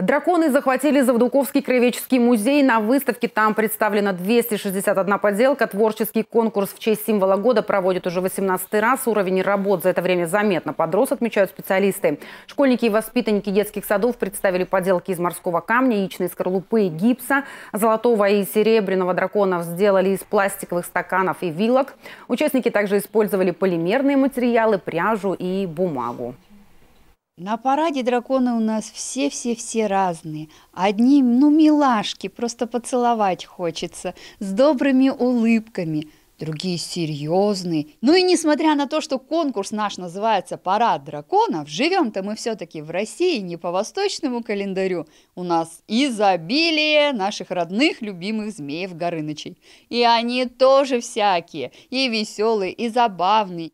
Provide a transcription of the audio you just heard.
Драконы захватили Завдуковский краеведческий музей. На выставке там представлена 261 поделка. Творческий конкурс в честь символа года проводят уже 18 раз. Уровень работ за это время заметно подрос, отмечают специалисты. Школьники и воспитанники детских садов представили поделки из морского камня, яичной скорлупы и гипса. Золотого и серебряного драконов сделали из пластиковых стаканов и вилок. Участники также использовали полимерные материалы, пряжу и бумагу. На параде драконы у нас все-все-все разные. Одни, ну, милашки, просто поцеловать хочется, с добрыми улыбками. Другие серьезные. Ну и несмотря на то, что конкурс наш называется «Парад драконов», живем-то мы все-таки в России не по восточному календарю. У нас изобилие наших родных любимых змеев-горынычей. И они тоже всякие, и веселые, и забавные,